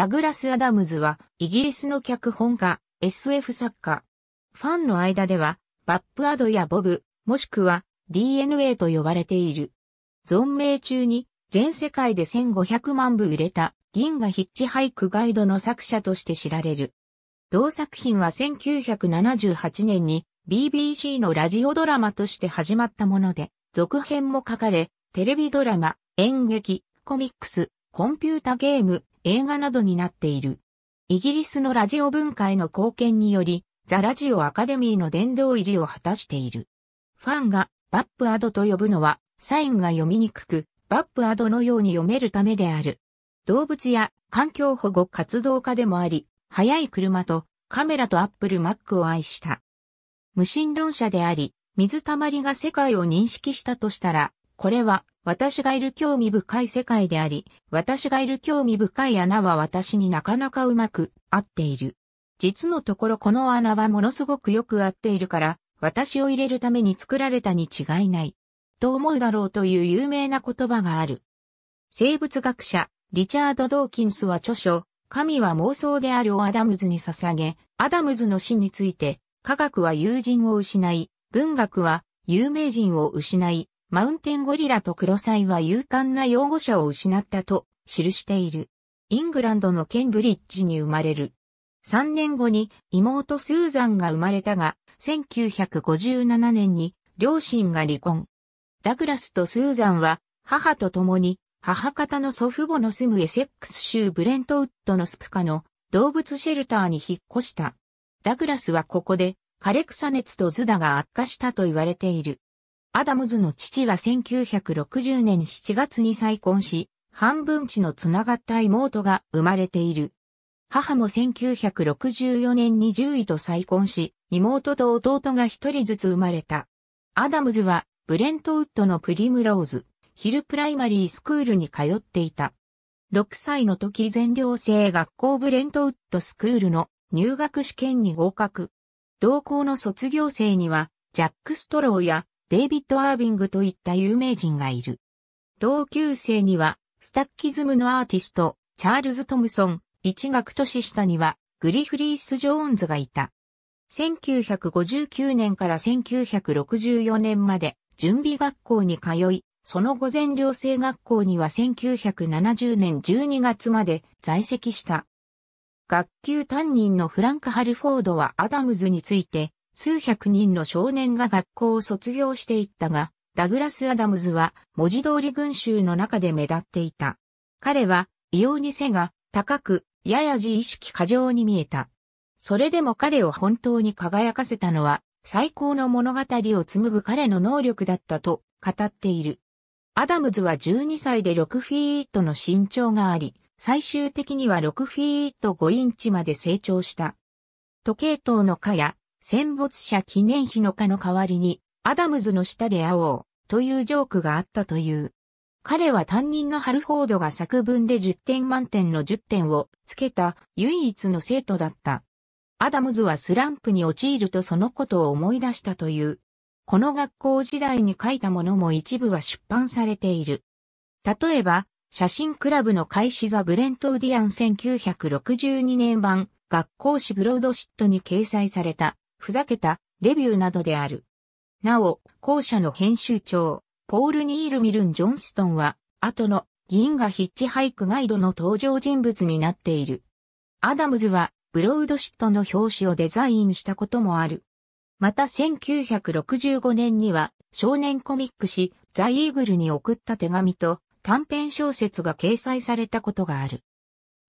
ダグラス・アダムズは、イギリスの脚本家、SF 作家。ファンの間では、バップアドやボブ、もしくは DNA と呼ばれている。存命中に、全世界で1500万部売れた、銀河ヒッチハイクガイドの作者として知られる。同作品は1978年に BBC のラジオドラマとして始まったもので、続編も書かれ、テレビドラマ、演劇、コミックス、コンピュータゲーム、映画などになっている。イギリスのラジオ文化への貢献により、ザ・ラジオアカデミーの殿堂入りを果たしている。ファンがバップアドと呼ぶのは、サインが読みにくく、バップアドのように読めるためである。動物や環境保護活動家でもあり、速い車とカメラとアップルマックを愛した。無神論者であり、水たまりが世界を認識したとしたら、これは私がいる興味深い世界であり、私がいる興味深い穴は私になかなかうまく合っている。実のところこの穴はものすごくよく合っているから、私を入れるために作られたに違いない。と思うだろうという有名な言葉がある。生物学者、リチャード・ドーキンスは著書、神は妄想であるをアダムズに捧げ、アダムズの死について、科学は友人を失い、文学は有名人を失い、マウンテンゴリラとクロサイは勇敢な擁護者を失ったと記している。イングランドのケンブリッジに生まれる。3年後に妹スーザンが生まれたが、1957年に両親が離婚。ダグラスとスーザンは母と共に母方の祖父母の住むエセックス州ブレントウッドのスプカの動物シェルターに引っ越した。ダグラスはここで枯れ草熱とズダが悪化したと言われている。アダムズの父は1960年7月に再婚し、半分地のつながった妹が生まれている。母も1964年に10位と再婚し、妹と弟が一人ずつ生まれた。アダムズはブレントウッドのプリムローズ、ヒルプライマリースクールに通っていた。6歳の時全寮制学校ブレントウッドスクールの入学試験に合格。同校の卒業生には、ジャック・ストローやデイビッド・アービングといった有名人がいる。同級生には、スタッキズムのアーティスト、チャールズ・トムソン、一学年下には、グリフリース・ジョーンズがいた。1959年から1964年まで、準備学校に通い、その午前寮生学校には1970年12月まで在籍した。学級担任のフランク・ハルフォードはアダムズについて、数百人の少年が学校を卒業していったが、ダグラス・アダムズは文字通り群衆の中で目立っていた。彼は異様に背が高く、やや自意識過剰に見えた。それでも彼を本当に輝かせたのは、最高の物語を紡ぐ彼の能力だったと語っている。アダムズは12歳で6フィートの身長があり、最終的には6フィート5インチまで成長した。時計塔の蚊や戦没者記念碑の課の代わりに、アダムズの下で会おう、というジョークがあったという。彼は担任のハルフォードが作文で10点満点の10点をつけた唯一の生徒だった。アダムズはスランプに陥るとそのことを思い出したという。この学校時代に書いたものも一部は出版されている。例えば、写真クラブの開始ザ・ブレント・ウディアン1962年版学校誌ブロードシットに掲載されたふざけた、レビューなどである。なお、後者の編集長、ポール・ニール・ミルン・ジョンストンは、後の銀河ヒッチハイクガイドの登場人物になっている。アダムズは、ブロードシットの表紙をデザインしたこともある。また1965年には、少年コミック誌、ザ・イーグルに送った手紙と、短編小説が掲載されたことがある。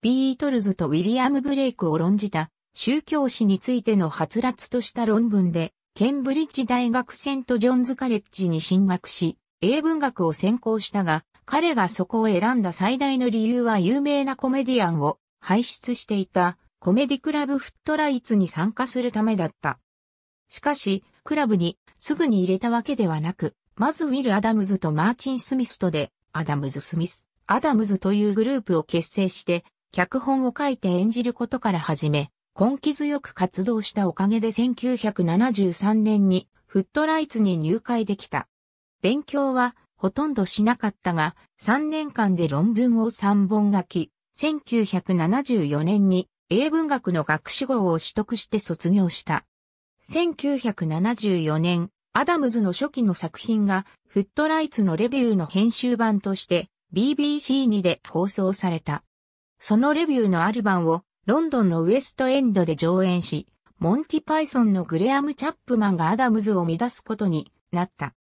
ビートルズとウィリアム・ブレイクを論じた宗教史についての発つとした論文で、ケンブリッジ大学セントジョンズカレッジに進学し、英文学を専攻したが、彼がそこを選んだ最大の理由は有名なコメディアンを輩出していたコメディクラブフットライツに参加するためだった。しかし、クラブにすぐに入れたわけではなく、まずウィル・アダムズとマーチン・スミスとで、アダムズ・スミス、アダムズというグループを結成して、脚本を書いて演じることから始め、根気強く活動したおかげで1973年にフットライツに入会できた。勉強はほとんどしなかったが、3年間で論文を3本書き、1974年に英文学の学士号を取得して卒業した。1974年、アダムズの初期の作品がフットライツのレビューの編集版として BBC2 で放送された。そのレビューのある版をロンドンのウエストエンドで上演し、モンティパイソンのグレアム・チャップマンがアダムズを乱すことになった。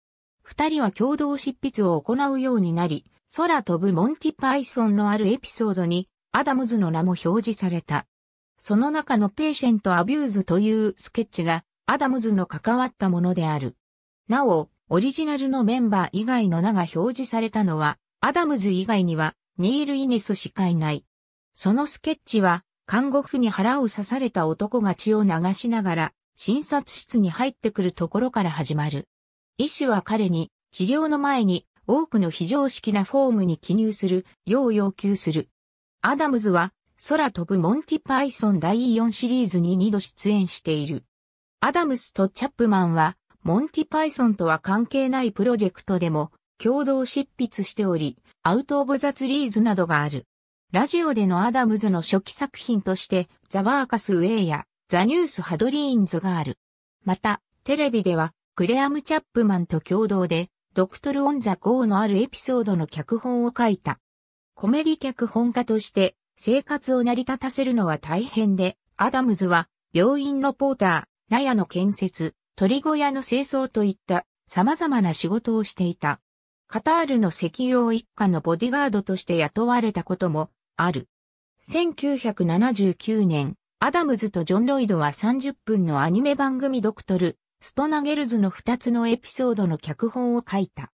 二人は共同執筆を行うようになり、空飛ぶモンティパイソンのあるエピソードに、アダムズの名も表示された。その中のペーシェント・アビューズというスケッチが、アダムズの関わったものである。なお、オリジナルのメンバー以外の名が表示されたのは、アダムズ以外には、ニール・イネスしかいない。そのスケッチは、看護婦に腹を刺された男が血を流しながら、診察室に入ってくるところから始まる。医師は彼に、治療の前に多くの非常識なフォームに記入するよう要求する。アダムズは、空飛ぶモンティパイソン第4シリーズに2度出演している。アダムスとチャップマンは、モンティパイソンとは関係ないプロジェクトでも共同執筆しており、アウト・オブ・ザ・ツリーズなどがある。ラジオでのアダムズの初期作品として、ザ・ワーカス・ウェイや、ザ・ニュース・ハドリーンズがある。また、テレビでは、クレアム・チャップマンと共同で、ドクトル・オン・ザ・ゴーのあるエピソードの脚本を書いた。コメディ脚本家として、生活を成り立たせるのは大変で、アダムズは、病院のポーター、納屋の建設、鳥小屋の清掃といった様々な仕事をしていた。カタールの石油王一家のボディガードとして雇われたこともある。1979年、アダムズとジョン・ロイドは30分のアニメ番組ドクトル、ストナゲルズの2つのエピソードの脚本を書いた。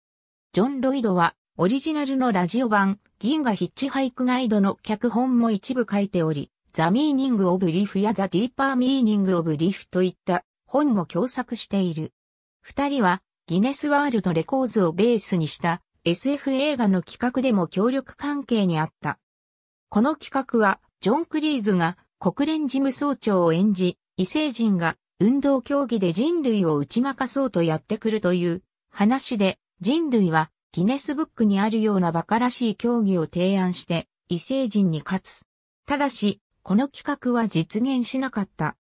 ジョン・ロイドは、オリジナルのラジオ版、銀河ヒッチハイクガイドの脚本も一部書いており、ザ・ミーニング・オブ・リフやザ・ディーパー・ミーニング・オブ・リフといった本も共作している。二人は、ギネスワールドレコーズをベースにした SF 映画の企画でも協力関係にあった。この企画は、ジョン・クリーズが国連事務総長を演じ、異星人が運動競技で人類を打ち負かそうとやってくるという話で、人類はギネスブックにあるような馬鹿らしい競技を提案して異星人に勝つ。ただし、この企画は実現しなかった。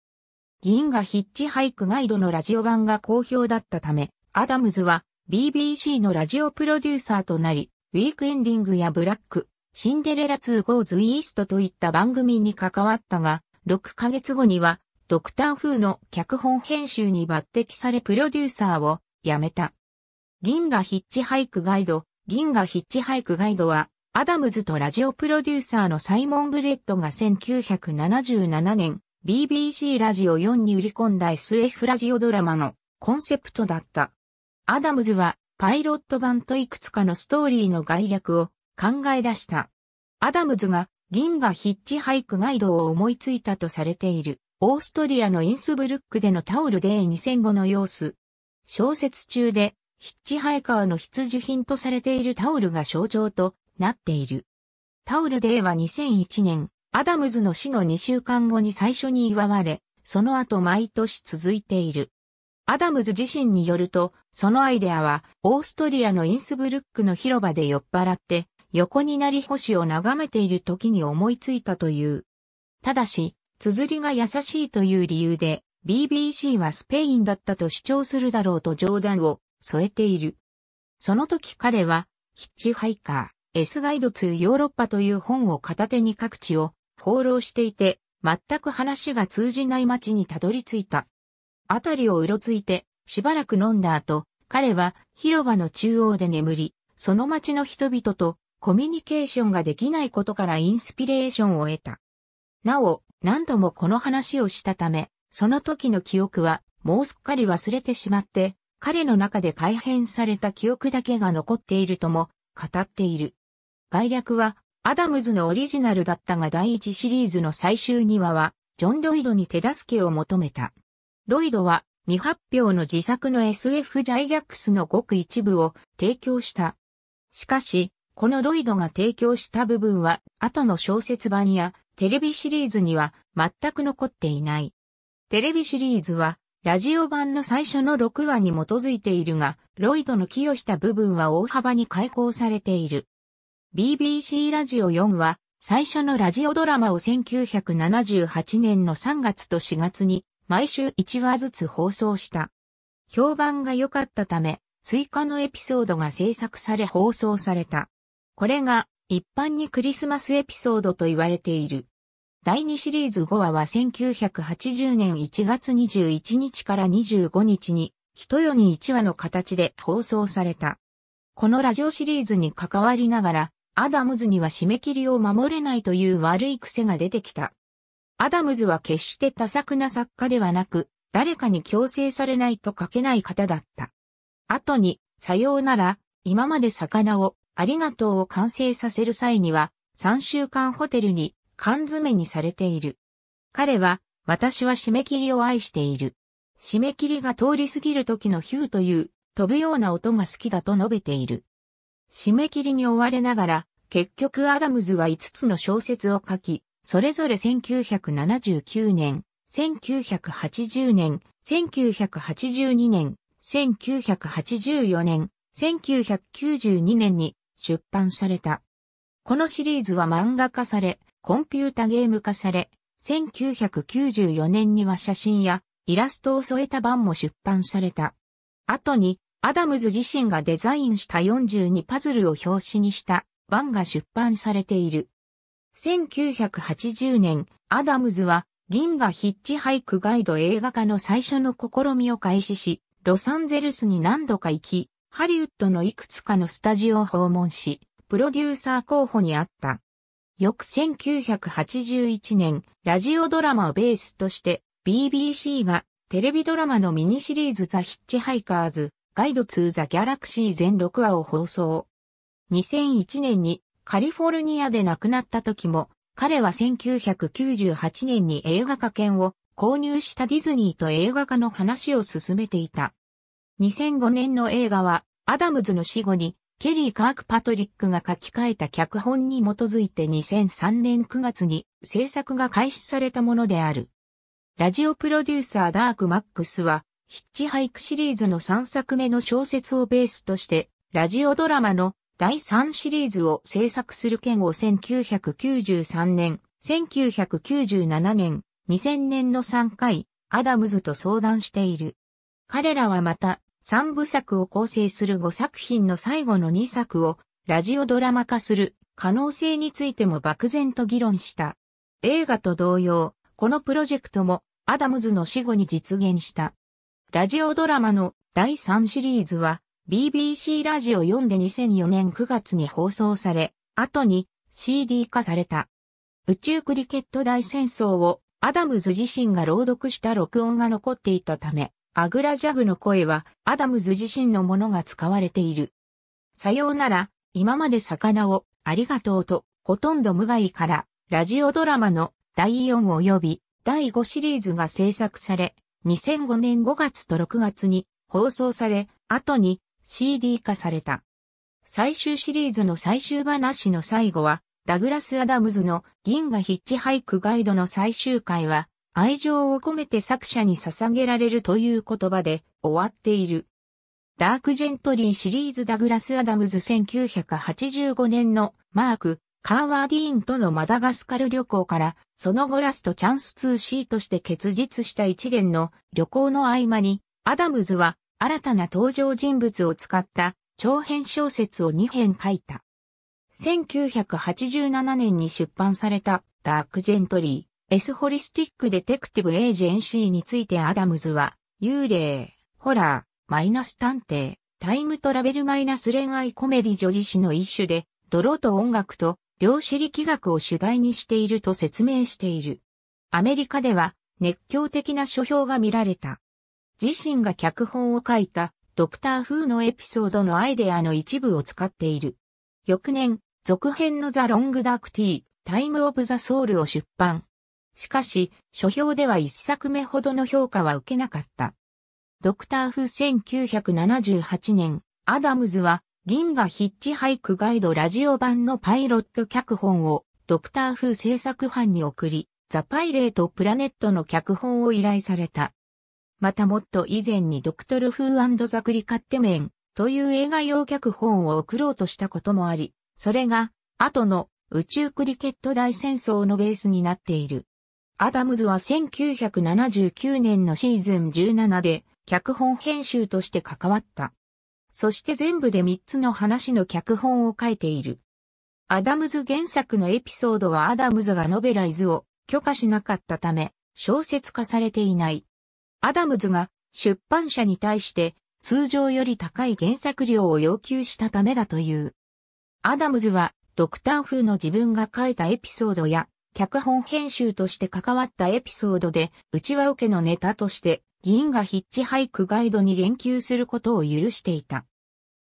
銀河ヒッチハイクガイドのラジオ版が好評だったため、アダムズは BBC のラジオプロデューサーとなり、ウィークエンディングやブラック、シンデレラ2ゴーズイーストといった番組に関わったが、6ヶ月後には、ドクター風の脚本編集に抜擢されプロデューサーを辞めた。銀河ヒッチハイクガイド、銀河ヒッチハイクガイドは、アダムズとラジオプロデューサーのサイモン・ブレッドが1977年、BBC ラジオ4に売り込んだ SF ラジオドラマのコンセプトだった。アダムズはパイロット版といくつかのストーリーの概略を考え出した。アダムズが銀河ヒッチハイクガイドを思いついたとされている、オーストリアのインスブルックでのタオルデー2005の様子。小説中で、ヒッチハイカーの必需品とされているタオルが象徴となっている。タオルデーは2001年、アダムズの死の2週間後に最初に祝われ、その後毎年続いている。アダムズ自身によると、そのアイデアは、オーストリアのインスブルックの広場で酔っ払って、横になり星を眺めている時に思いついたという。ただし、綴りが優しいという理由で、BBC はスペインだったと主張するだろうと冗談を添えている。その時彼は、ヒッチハイカー、エスガイド2ヨーロッパという本を片手に各地を放浪していて、全く話が通じない街にたどり着いた。あたりをうろついて、しばらく飲んだ後、彼は広場の中央で眠り、その街の人々とコミュニケーションができないことからインスピレーションを得た。なお、何度もこの話をしたため、その時の記憶はもうすっかり忘れてしまって、彼の中で改変された記憶だけが残っているとも語っている。概略はアダムズのオリジナルだったが第一シリーズの最終2話はジョン・ロイドに手助けを求めた。ロイドは未発表の自作の SF ジャイギャックスのごく一部を提供した。しかし、このロイドが提供した部分は、後の小説版やテレビシリーズには全く残っていない。テレビシリーズは、ラジオ版の最初の6話に基づいているが、ロイドの寄与した部分は大幅に開講されている。BBC ラジオ4は、最初のラジオドラマを1978年の3月と4月に、毎週1話ずつ放送した。評判が良かったため、追加のエピソードが制作され放送された。これが一般にクリスマスエピソードと言われている。第2シリーズ5話は1980年1月21日から25日に、一夜に1話の形で放送された。このラジオシリーズに関わりながら、アダムズには締め切りを守れないという悪い癖が出てきた。アダムズは決して多作な作家ではなく、誰かに強制されないと書けない方だった。後に、さようなら、今まで魚をありがとうを完成させる際には、3週間ホテルに缶詰にされている。彼は、私は締め切りを愛している。締め切りが通り過ぎる時のヒューという飛ぶような音が好きだと述べている。締め切りに追われながら、結局アダムズは5つの小説を書き、それぞれ1979年、1980年、1982年、1984年、1992年に出版された。このシリーズは漫画化され、コンピュータゲーム化され、1994年には写真やイラストを添えた版も出版された。後に、アダムズ自身がデザインした42パズルを表紙にした版が出版されている。1980年、アダムズは銀河ヒッチハイクガイド映画化の最初の試みを開始し、ロサンゼルスに何度か行き、ハリウッドのいくつかのスタジオを訪問し、プロデューサー候補にあった。翌1981年、ラジオドラマをベースとして、BBC がテレビドラマのミニシリーズザ・ヒッチハイカーズ、ガイド・ツー・ザ・ギャラクシー全6話を放送。2001年にカリフォルニアで亡くなった時も、彼は1998年に映画化権を購入したディズニーと映画化の話を進めていた。2005年の映画はアダムズの死後に、ケリー・カーク・パトリックが書き換えた脚本に基づいて2003年9月に制作が開始されたものである。ラジオプロデューサーダーク・マックスは、ヒッチハイクシリーズの3作目の小説をベースとして、ラジオドラマの第3シリーズを制作する件を1993年、1997年、2000年の3回、アダムズと相談している。彼らはまた、三部作を構成する5作品の最後の2作をラジオドラマ化する可能性についても漠然と議論した。映画と同様、このプロジェクトもアダムズの死後に実現した。ラジオドラマの第3シリーズは BBC ラジオ4で2004年9月に放送され、後に CD 化された。宇宙クリケット大戦争をアダムズ自身が朗読した録音が残っていたため、アグラジャグの声はアダムズ自身のものが使われている。さようなら、今まで魚をありがとうと、ほとんど無害から、ラジオドラマの第4及び第5シリーズが制作され、2005年5月と6月に放送され、後に CD 化された。最終シリーズの最終話の最後は、ダグラス・アダムズの銀河ヒッチハイクガイドの最終回は、愛情を込めて作者に捧げられるという言葉で終わっている。ダークジェントリーシリーズダグラス・アダムズ1985年のマーク・カーワーディーンとのマダガスカル旅行から、その後ラストチャンス 2C として結実した一連の旅行の合間に、アダムズは新たな登場人物を使った長編小説を2編書いた。1987年に出版されたダークジェントリー。エスホリスティックデテクティブエージェンシーについてアダムズは、幽霊、ホラー、マイナス探偵、タイムトラベルマイナス恋愛コメディ女子誌の一種で、泥と音楽と量子力学を主題にしていると説明している。アメリカでは熱狂的な書評が見られた。自身が脚本を書いたドクター風のエピソードのアイデアの一部を使っている。翌年、続編のザ・ロング・ダーク・ティー、タイム・オブ・ザ・ソウルを出版。しかし、書評では一作目ほどの評価は受けなかった。ドクターフ1978年、アダムズは、銀河ヒッチハイクガイドラジオ版のパイロット脚本を、ドクターフ制作班に送り、ザ・パイレート・プラネットの脚本を依頼された。またもっと以前にドクトル・フーザ・クリカッテメンという映画用脚本を送ろうとしたこともあり、それが後の宇宙クリケット大戦争のベースになっている。アダムズは1979年のシーズン17で脚本編集として関わった。そして全部で3つの話の脚本を書いている。アダムズ原作のエピソードはアダムズがノベライズを許可しなかったため小説化されていない。アダムズが出版社に対して通常より高い原作料を要求したためだという。アダムズはドクター風の自分が書いたエピソードや脚本編集として関わったエピソードで、内輪受けのネタとして、議員がヒッチハイクガイドに言及することを許していた。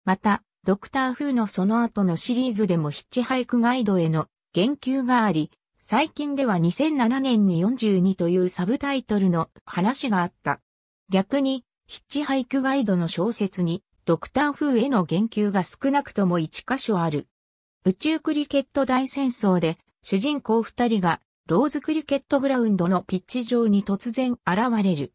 また、ドクター風のその後のシリーズでもヒッチハイクガイドへの言及があり、最近では2007年に42というサブタイトルの話があった。逆に、ヒッチハイクガイドの小説に、ドクター風への言及が少なくとも1箇所ある。宇宙クリケット大戦争で主人公二人がローズクリケットグラウンドのピッチ上に突然現れる。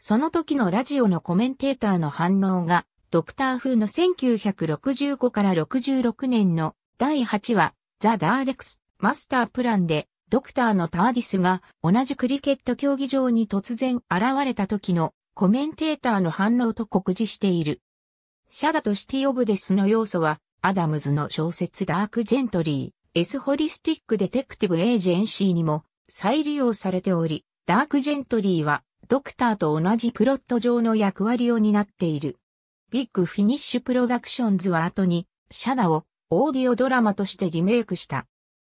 その時のラジオのコメンテーターの反応が、ドクター風の1965から66年の第8話、ザ・ダーレクス・マスタープランで、ドクターのターディスが同じクリケット競技場に突然現れた時のコメンテーターの反応と告示している。シャダとシティ・オブ・デスの要素は、アダムズの小説ダーク・ジェントリー、S ホリスティックデテクティブエージェンシーにも再利用されており、ダークジェントリーはドクターと同じプロット上の役割を担っている。ビッグフィニッシュプロダクションズは後にシャナをオーディオドラマとしてリメイクした。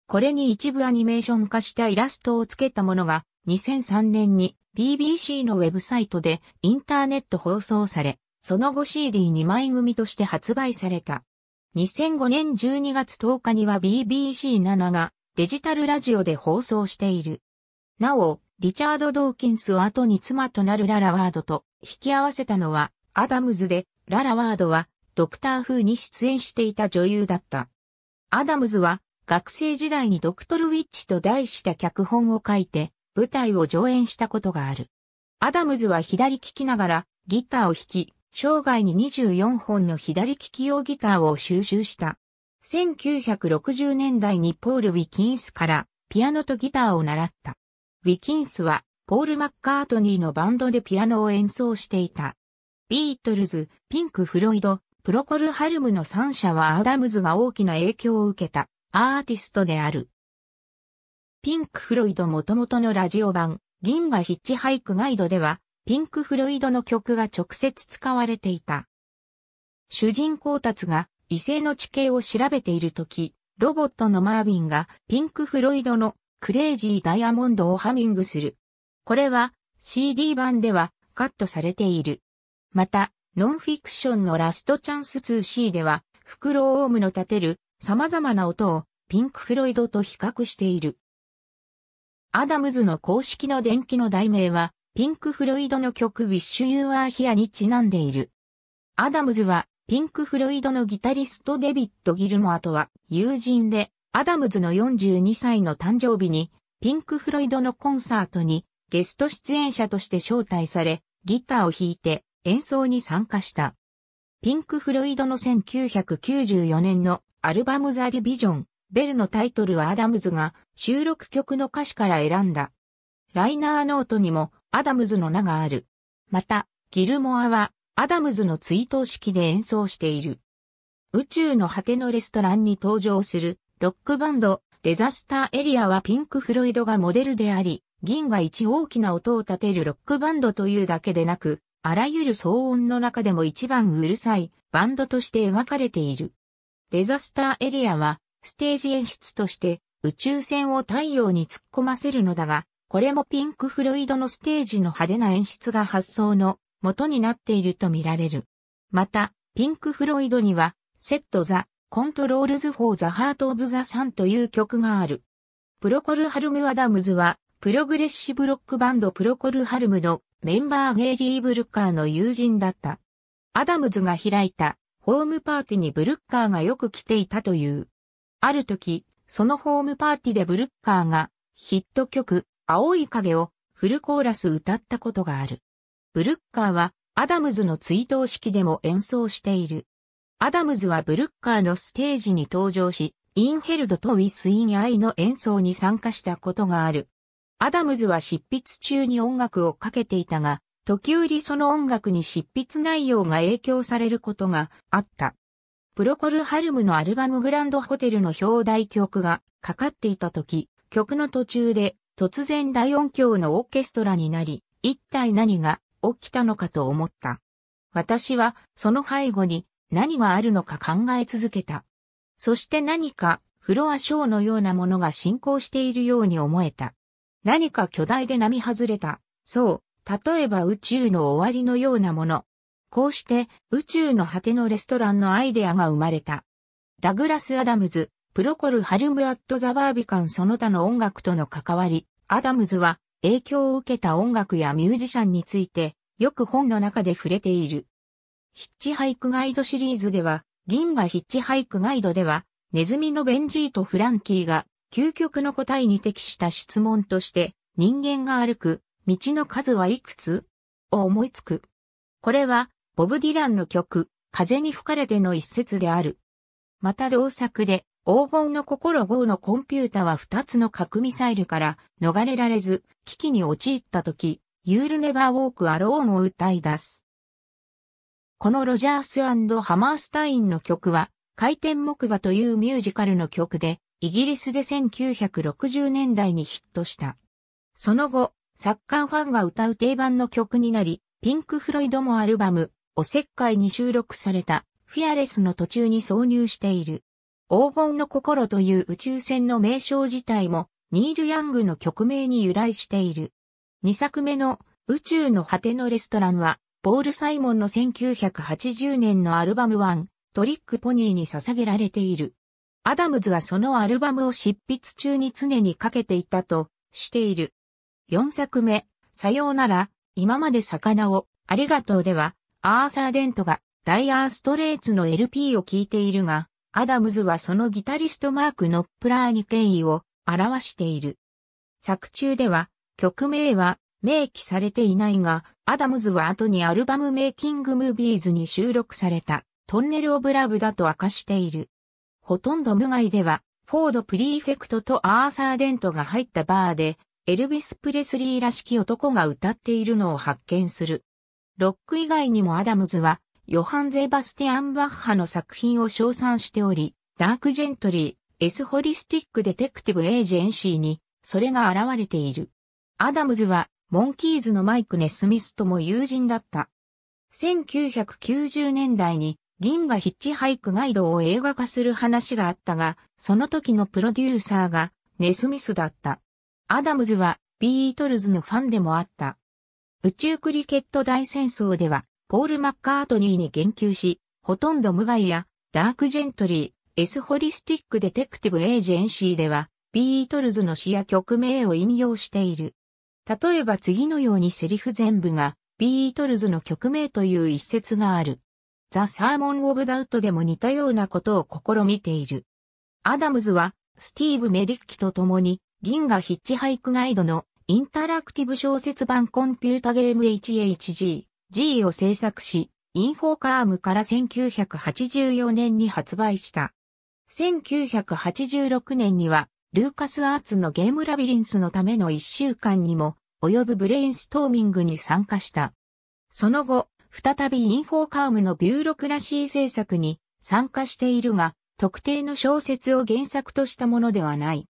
これに一部アニメーション化したイラストをつけたものが2003年に BBC のウェブサイトでインターネット放送され、その後 CD2 枚組として発売された。2005年12月10日には BBC7 がデジタルラジオで放送している。なお、リチャード・ドーキンスを後に妻となるララワードと引き合わせたのはアダムズで、ララワードはドクター風に出演していた女優だった。アダムズは学生時代にドクトル・ウィッチと題した脚本を書いて舞台を上演したことがある。アダムズは左利きながらギターを弾き、生涯に24本の左利き用ギターを収集した。1960年代にポール・ウィキンスからピアノとギターを習った。ウィキンスはポール・マッカートニーのバンドでピアノを演奏していた。ビートルズ、ピンク・フロイド、プロコル・ハルムの3社はアダムズが大きな影響を受けたアーティストである。ピンク・フロイド元々のラジオ版、銀河ヒッチハイクガイドでは、ピンク・フロイドの曲が直接使われていた。主人公達が異性の地形を調べているとき、ロボットのマービンがピンク・フロイドのクレイジー・ダイヤモンドをハミングする。これは CD 版ではカットされている。また、ノンフィクションのラストチャンス 2C では、フクロオウムの立てる様々な音をピンク・フロイドと比較している。アダムズの公式の電気の題名はピンク・フロイドの曲 Wish You Are Here にちなんでいる。アダムズは、ピンク・フロイドのギタリストデビッド・ギルモアとは、友人で、アダムズの42歳の誕生日に、ピンク・フロイドのコンサートに、ゲスト出演者として招待され、ギターを弾いて、演奏に参加した。ピンク・フロイドの1994年のアルバムザ・ディビジョン、ベルのタイトルはアダムズが収録曲の歌詞から選んだ。ライナーノートにもアダムズの名がある。また、ギルモアは、アダムズの追悼式で演奏している。宇宙の果てのレストランに登場する、ロックバンド、デザスターエリアはピンク・フロイドがモデルであり、銀が一大きな音を立てるロックバンドというだけでなく、あらゆる騒音の中でも一番うるさいバンドとして描かれている。デザスターエリアはステージ演出として宇宙船を太陽に突っ込ませるのだが、これもピンク・フロイドのステージの派手な演出が発想の元になっていると見られる。また、ピンク・フロイドには、セット・ザ・コントロールズ・フォー・ザ・ハート・オブ・ザ・サンという曲がある。プロコル・ハルム・アダムズは、プログレッシブロックバンドプロコル・ハルムのメンバーゲイリー・ブルッカーの友人だった。アダムズが開いたホームパーティーにブルッカーがよく来ていたという。ある時、そのホームパーティーでブルッカーがヒット曲青い影をフルコーラス歌ったことがある。ブルッカーはアダムズの追悼式でも演奏している。アダムズはブルッカーのステージに登場し、インヘルドとウィスインアイの演奏に参加したことがある。アダムズは執筆中に音楽をかけていたが、時折その音楽に執筆内容が影響されることがあった。プロコルハルムのアルバムグランドホテルの表題曲がかかっていた時、曲の途中で突然大音響のオーケストラになり、一体何が起きたのかと思った。私はその背後に何があるのか考え続けた。そして何かフロアショーのようなものが進行しているように思えた。何か巨大で並外れた。そう、例えば宇宙の終わりのようなもの。こうして宇宙の果てのレストランのアイデアが生まれた。ダグラス・アダムズ、プロコル・ハルム・アット・ザ・バービカンその他の音楽との関わり、アダムズは影響を受けた音楽やミュージシャンについてよく本の中で触れている。ヒッチハイクガイドシリーズでは、銀河ヒッチハイクガイドでは、ネズミのベンジーとフランキーが究極の答えに適した質問として、人間が歩く道の数はいくつを思いつく。これは、ボブ・ディランの曲、風に吹かれての一節である。また同作で、黄金の心号のコンピュータは2つの核ミサイルから逃れられず、危機に陥った時、You'll Never Walk a o を歌い出す。このロジャースハマースタインの曲は、回転木馬というミュージカルの曲で、イギリスで1960年代にヒットした。その後、サッカーファンが歌う定番の曲になり、ピンク・フロイドもアルバム、おせっかいに収録された、フィアレスの途中に挿入している。黄金の心という宇宙船の名称自体も、ニール・ヤングの曲名に由来している。2作目の宇宙の果てのレストランは、ポール・サイモンの1980年のアルバム1、トリック・ポニーに捧げられている。アダムズはそのアルバムを執筆中に常にかけていたとしている。4作目、さようなら、今まで魚を、ありがとうでは、アーサー・デントが、ダイアー・ストレイツの LP を聴いているが、アダムズはそのギタリストマーク・ノップラーに権威を表している。作中では、曲名は明記されていないが、アダムズは後にアルバムメイキングムービーズに収録されたトンネルオブラブだと明かしている。ほとんど無害では、フォードプリーフェクトとアーサー・デントが入ったバーで、エルヴィス・プレスリーらしき男が歌っているのを発見する。ロック以外にもアダムズはヨハン・ゼバスティアン・バッハの作品を称賛しており、ダーク・ジェントリー、エス・ホリスティック・デテクティブ・エージェンシーに、それが現れている。アダムズは、モンキーズのマイク・ネスミスとも友人だった。1990年代に、銀河ヒッチハイクガイドを映画化する話があったが、その時のプロデューサーが、ネスミスだった。アダムズは、ビートルズのファンでもあった。宇宙クリケット大戦争では、ポール・マッカートニーに言及し、ほとんど無害や、ダークジェントリー、エスホリスティック・デテクティブ・エージェンシーでは、ビートルズの詩や曲名を引用している。例えば次のようにセリフ全部が、ビートルズの曲名という一節がある。ザ・サーモン・オブ・ダウトでも似たようなことを試みている。アダムズは、スティーブ・メリッキと共に、銀河ヒッチハイクガイドのインタラクティブ小説版コンピュータゲーム HHG、G を制作し、インフォーカームから1984年に発売した。1986年には、ルーカスアーツのゲームラビリンスのための1週間にも、及ぶブレインストーミングに参加した。その後、再びインフォーカームのビューロクラシー制作に参加しているが、特定の小説を原作としたものではない。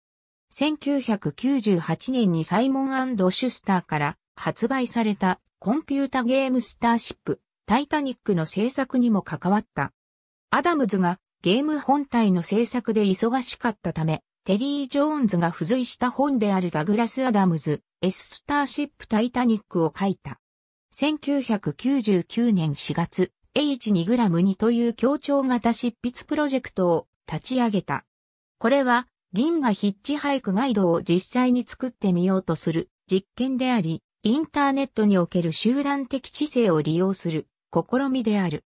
1998年にサイモンシュスターから発売されたコンピュータゲームスターシップ、タイタニックの制作にも関わった。アダムズがゲーム本体の制作で忙しかったため、テリー・ジョーンズが付随した本であるダグラス・アダムズ、S スターシップ・タイタニックを書いた。1999年4月、h 2ム2という協調型執筆プロジェクトを立ち上げた。これは、銀河ヒッチハイクガイドを実際に作ってみようとする実験であり、インターネットにおける集団的知性を利用する試みである。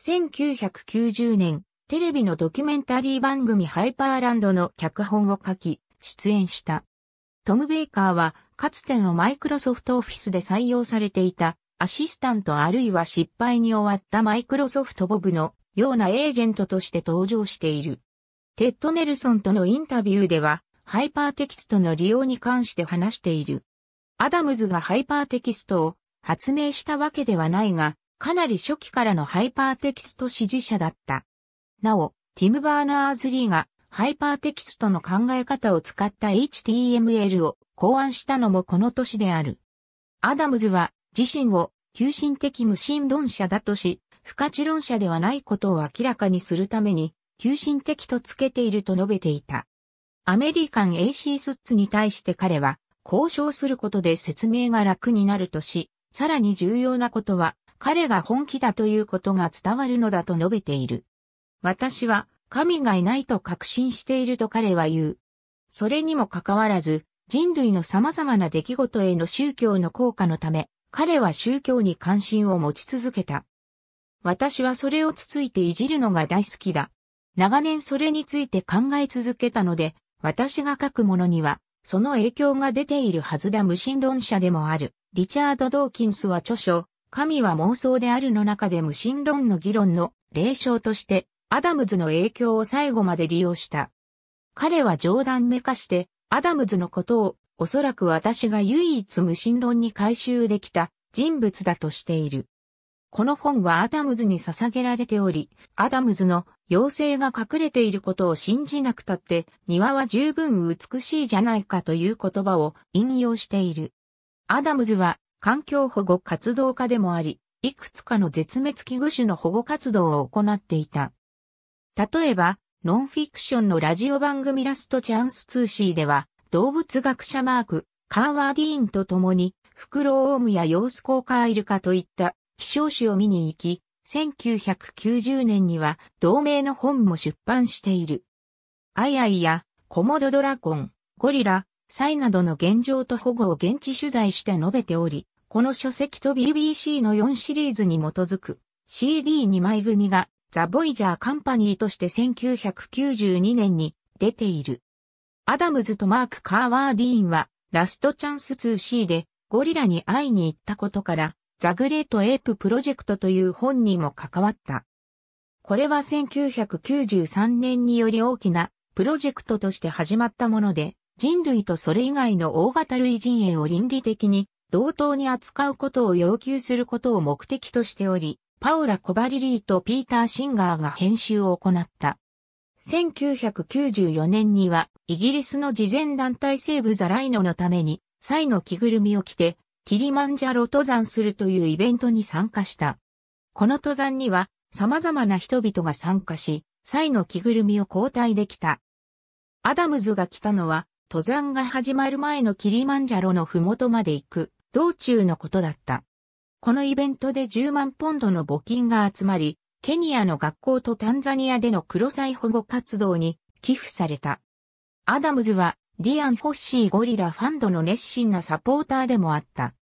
1990年、テレビのドキュメンタリー番組ハイパーランドの脚本を書き、出演した。トム・ベイカーは、かつてのマイクロソフトオフィスで採用されていた、アシスタントあるいは失敗に終わったマイクロソフトボブのようなエージェントとして登場している。テッド・ネルソンとのインタビューでは、ハイパーテキストの利用に関して話している。アダムズがハイパーテキストを発明したわけではないが、かなり初期からのハイパーテキスト支持者だった。なお、ティム・バーナーズ・リーがハイパーテキストの考え方を使った HTML を考案したのもこの年である。アダムズは自身を急進的無心論者だとし、不可知論者ではないことを明らかにするために、急進的とつけていると述べていた。アメリカン AC スッツに対して彼は、交渉することで説明が楽になるとし、さらに重要なことは、彼が本気だということが伝わるのだと述べている。私は神がいないと確信していると彼は言う。それにもかかわらず、人類の様々な出来事への宗教の効果のため、彼は宗教に関心を持ち続けた。私はそれをつついていじるのが大好きだ。長年それについて考え続けたので、私が書くものにはその影響が出ているはずだ無神論者でもある。リチャード・ドーキンスは著書、神は妄想であるの中で無神論の議論の霊障として、アダムズの影響を最後まで利用した。彼は冗談めかして、アダムズのことを、おそらく私が唯一無神論に回収できた人物だとしている。この本はアダムズに捧げられており、アダムズの妖精が隠れていることを信じなくたって、庭は十分美しいじゃないかという言葉を引用している。アダムズは環境保護活動家でもあり、いくつかの絶滅危惧種の保護活動を行っていた。例えば、ノンフィクションのラジオ番組ラストチャンスツーでは、動物学者マーク、カーワーディーンと共に、フクロウオウムやヨ子スコーカーイルカといった希少種を見に行き、1990年には同名の本も出版している。アイアイやコモドドラゴン、ゴリラ、サイなどの現状と保護を現地取材して述べており、この書籍と BBC の4シリーズに基づく CD2 枚組がザ・ボイジャー・カンパニーとして1992年に出ている。アダムズとマーク・カーワーディーンはラストチャンス 2C でゴリラに会いに行ったことからザ・グレート・エープ・プロジェクトという本にも関わった。これは1993年により大きなプロジェクトとして始まったもので、人類とそれ以外の大型類人猿を倫理的に同等に扱うことを要求することを目的としており、パオラ・コバリリーとピーター・シンガーが編集を行った。1994年には、イギリスの慈善団体西部ザライノのために、サイの着ぐるみを着て、キリマンジャロ登山するというイベントに参加した。この登山には様々な人々が参加し、際の着ぐるみを交代できた。アダムズが来たのは、登山が始まる前のキリマンジャロのふもとまで行く道中のことだった。このイベントで10万ポンドの募金が集まり、ケニアの学校とタンザニアでのクロサイ保護活動に寄付された。アダムズはディアン・フォッシーゴリラファンドの熱心なサポーターでもあった。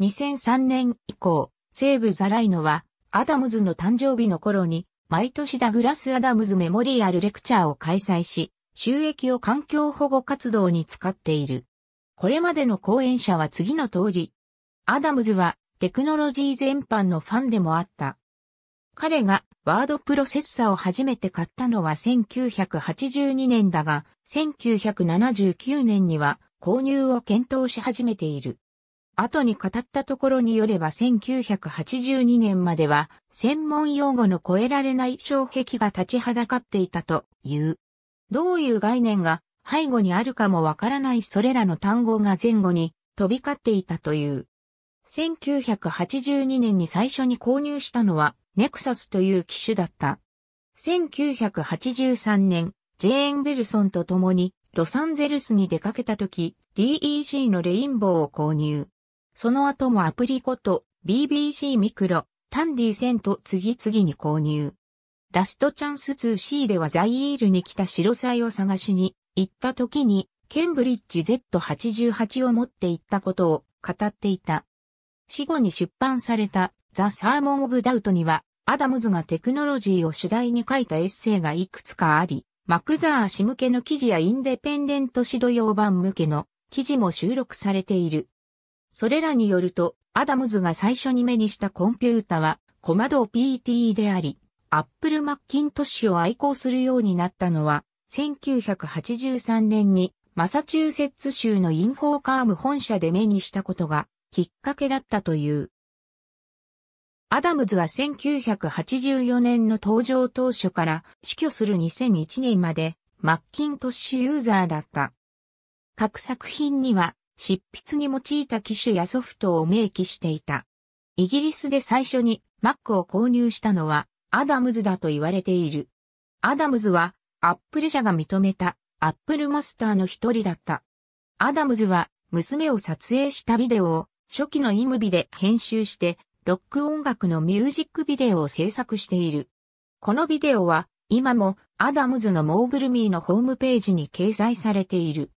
2003年以降、西部ザライノは、アダムズの誕生日の頃に、毎年ダグラス・アダムズメモリアルレクチャーを開催し、収益を環境保護活動に使っている。これまでの講演者は次の通り。アダムズはテクノロジー全般のファンでもあった。彼がワードプロセッサを初めて買ったのは1982年だが、1979年には購入を検討し始めている。後に語ったところによれば1982年までは専門用語の超えられない障壁が立ちはだかっていたという。どういう概念が背後にあるかもわからないそれらの単語が前後に飛び交っていたという。1982年に最初に購入したのはネクサスという機種だった。1983年、ジェーン・ベルソンと共にロサンゼルスに出かけた時、DEG のレインボーを購入。その後もアプリコと BBC ミクロ、タンディセント次々に購入。ラストチャンス 2C ではザイールに来た白菜を探しに行った時に、ケンブリッジ Z88 を持って行ったことを語っていた。死後に出版されたザ・サーモン・オブ・ダウトには、アダムズがテクノロジーを主題に書いたエッセイがいくつかあり、マクザー氏向けの記事やインデペンデント指導用版向けの記事も収録されている。それらによると、アダムズが最初に目にしたコンピュータは、コマド p t であり、アップルマッキントッシュを愛好するようになったのは、1983年にマサチューセッツ州のインフォーカーム本社で目にしたことがきっかけだったという。アダムズは1984年の登場当初から死去する2001年までマッキントッシュユーザーだった。各作品には執筆に用いた機種やソフトを明記していた。イギリスで最初に Mac を購入したのはアダムズだと言われている。アダムズは Apple 社が認めた Apple マスターの一人だった。アダムズは娘を撮影したビデオを初期のイムビで編集してロック音楽のミュージックビデオを制作している。このビデオは今もアダムズのモーブルミーのホームページに掲載されている。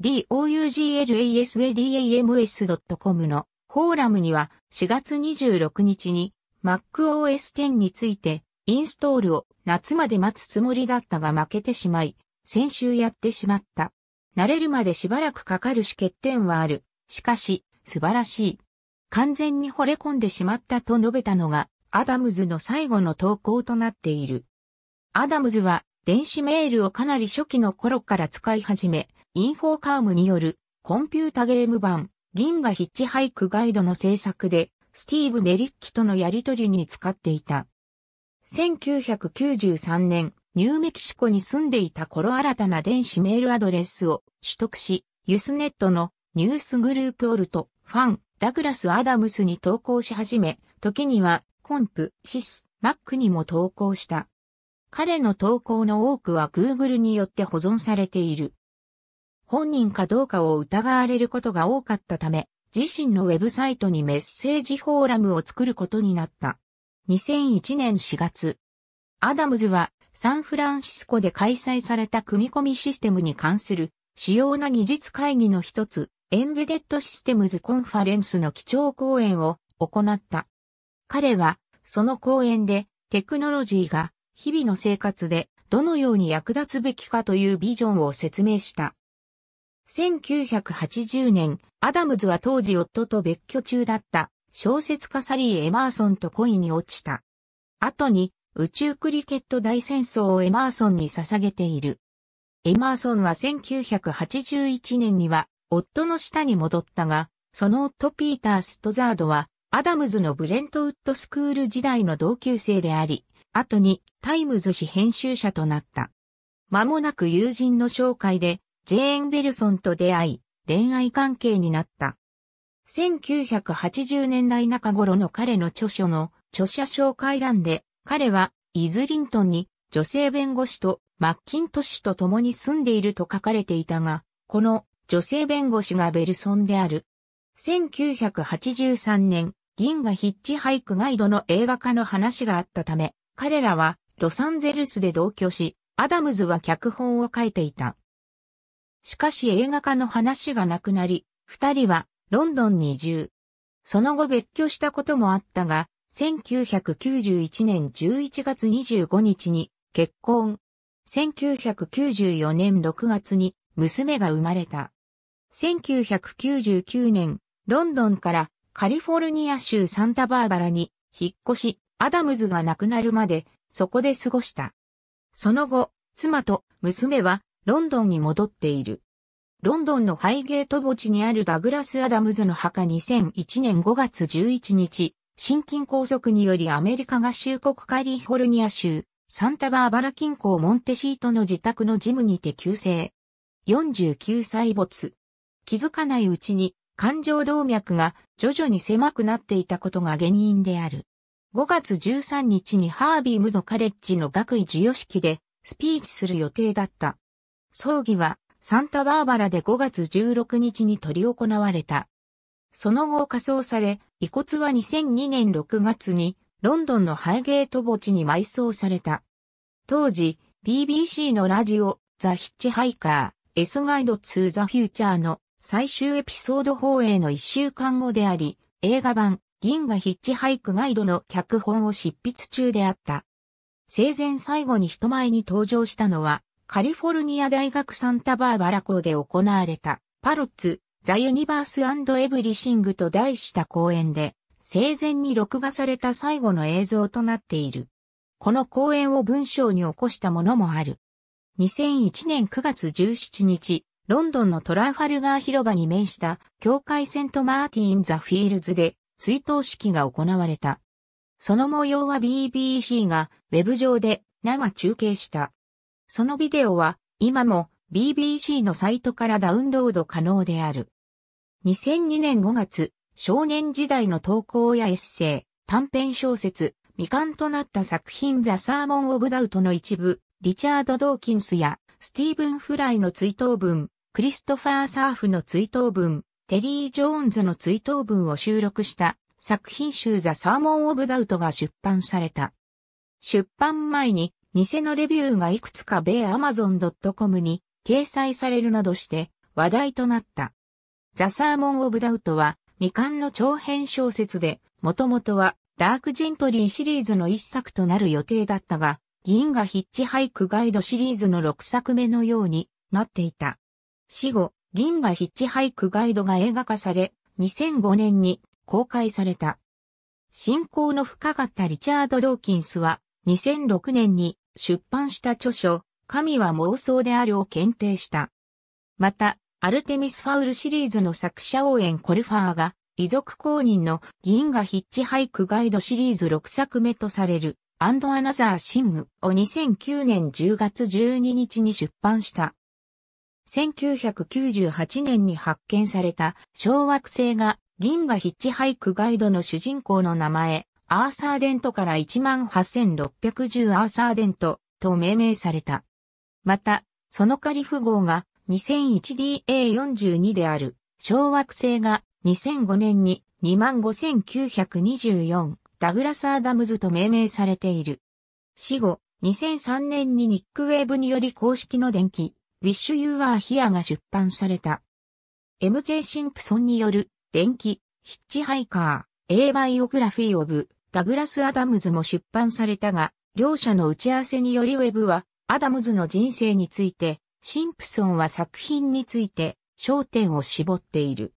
d o u g l a s w d a m s c o m のフォーラムには4月26日に MacOS 10についてインストールを夏まで待つつもりだったが負けてしまい、先週やってしまった。慣れるまでしばらくかかるし欠点はある。しかし、素晴らしい。完全に惚れ込んでしまったと述べたのが、アダムズの最後の投稿となっている。アダムズは、電子メールをかなり初期の頃から使い始め、インフォーカウムによるコンピュータゲーム版銀河ヒッチハイクガイドの制作でスティーブ・メリッキとのやりとりに使っていた。1993年、ニューメキシコに住んでいた頃新たな電子メールアドレスを取得し、ユスネットのニュースグループオルト、ファン、ダグラス・アダムスに投稿し始め、時にはコンプ、シス、マックにも投稿した。彼の投稿の多くは Google によって保存されている。本人かどうかを疑われることが多かったため、自身のウェブサイトにメッセージフォーラムを作ることになった。2001年4月、アダムズはサンフランシスコで開催された組み込みシステムに関する主要な技術会議の一つ、エンベデッドシステムズコンファレンスの基調講演を行った。彼は、その講演で、テクノロジーが日々の生活でどのように役立つべきかというビジョンを説明した。1980年、アダムズは当時夫と別居中だった小説家サリー・エマーソンと恋に落ちた。後に宇宙クリケット大戦争をエマーソンに捧げている。エマーソンは1981年には夫の下に戻ったが、その夫ピーター・ストザードは、アダムズのブレントウッドスクール時代の同級生であり、後にタイムズ誌編集者となった。間もなく友人の紹介で、ジェーン・ベルソンと出会い、恋愛関係になった。1980年代中頃の彼の著書の著者紹介欄で、彼はイズリントンに女性弁護士とマッキントッシュと共に住んでいると書かれていたが、この女性弁護士がベルソンである。1983年、銀河ヒッチハイクガイドの映画化の話があったため、彼らはロサンゼルスで同居し、アダムズは脚本を書いていた。しかし映画化の話がなくなり、二人はロンドンに移住。その後別居したこともあったが、1991年11月25日に結婚。1994年6月に娘が生まれた。1999年、ロンドンからカリフォルニア州サンタバーバラに引っ越し、アダムズが亡くなるまでそこで過ごした。その後、妻と娘はロンドンに戻っている。ロンドンのハイゲート墓地にあるダグラス・アダムズの墓2001年5月11日、心筋梗塞によりアメリカ合衆国カリフォルニア州、サンタバーバラ近郊モンテシートの自宅のジムにて急性。49歳没。気づかないうちに感情動脈が徐々に狭くなっていたことが原因である。5月13日にハービームのカレッジの学位授与式でスピーチする予定だった。葬儀はサンタバーバラで5月16日に取り行われた。その後火葬され、遺骨は2002年6月にロンドンのハイゲート墓地に埋葬された。当時、BBC のラジオ、ザ・ヒッチハイカー、S ガイド・ツー・ザ・フューチャーの最終エピソード放映の一週間後であり、映画版、銀河ヒッチハイクガイドの脚本を執筆中であった。生前最後に人前に登場したのは、カリフォルニア大学サンタバーバラ校で行われた、パロッツ、ザ・ユニバースエブリシングと題した公演で、生前に録画された最後の映像となっている。この公演を文章に起こしたものもある。2001年9月17日、ロンドンのトランファルガー広場に面した教会セントマーティン・ザ・フィールズで追悼式が行われた。その模様は BBC がウェブ上で生中継した。そのビデオは今も BBC のサイトからダウンロード可能である。2002年5月、少年時代の投稿やエッセイ、短編小説、未完となった作品ザ・サーモン・オブ・ダウトの一部、リチャード・ドーキンスやスティーブン・フライの追悼文、クリストファー・サーフの追悼文、テリー・ジョーンズの追悼文を収録した作品集ザ・サーモン・オブ・ダウトが出版された。出版前に偽のレビューがいくつか米アマゾンドッ c o m に掲載されるなどして話題となった。ザ・サーモン・オブ・ダウトは未完の長編小説で、もともとはダーク・ジントリーシリーズの一作となる予定だったが、銀河ヒッチハイクガイドシリーズの6作目のようになっていた。死後、銀河ヒッチハイクガイドが映画化され、2005年に公開された。信仰の深かったリチャード・ドーキンスは、2006年に出版した著書、神は妄想であるを検定した。また、アルテミス・ファウルシリーズの作者応援コルファーが、遺族公認の銀河ヒッチハイクガイドシリーズ6作目とされる、アンド・アナザー・シングを2009年10月12日に出版した。1998年に発見された小惑星が銀河ヒッチハイクガイドの主人公の名前、アーサーデントから18610アーサーデントと命名された。また、そのカリフ号が 2001DA42 である小惑星が2005年に25924ダグラス・アダムズと命名されている。死後、2003年にニックウェーブにより公式の電気、ウィッシュ・ユー・ワー・ヒアが出版された。MJ シンプソンによる、電気、ヒッチハイカー、A バイオグラフィー・オブ、ダグラス・アダムズも出版されたが、両者の打ち合わせによりウェブは、アダムズの人生について、シンプソンは作品について、焦点を絞っている。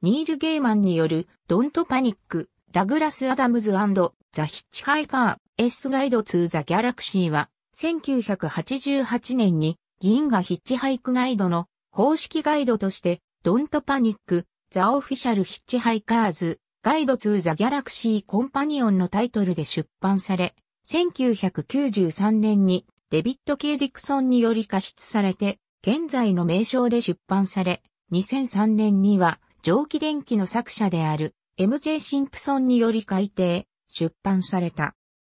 ニール・ゲーマンによる、ドント・パニック、ダグラス・アダムズザ・ヒッチハイカー、S ガイド・ツー・ザ・ギャラクシーは、1988年に銀河ヒッチハイクガイドの公式ガイドとして、ドントパニック、ザオフィシャルヒッチハイカーズ、ガイドツーザギャラクシーコンパニオンのタイトルで出版され、1993年にデビット・ケイ・ディクソンにより加筆されて、現在の名称で出版され、2003年には蒸気電気の作者である MJ シンプソンにより改訂、出版された。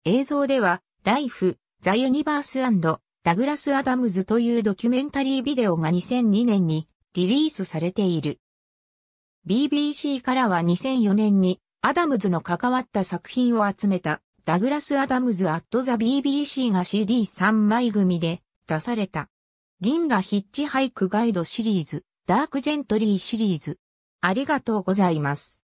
映像では、ライフ、ザ・ユニバースダグラス・アダムズというドキュメンタリービデオが2002年にリリースされている。BBC からは2004年にアダムズの関わった作品を集めたダグラス・アダムズ・アット・ザ・ BBC が CD3 枚組で出された。銀河ヒッチハイクガイドシリーズ、ダークジェントリーシリーズ。ありがとうございます。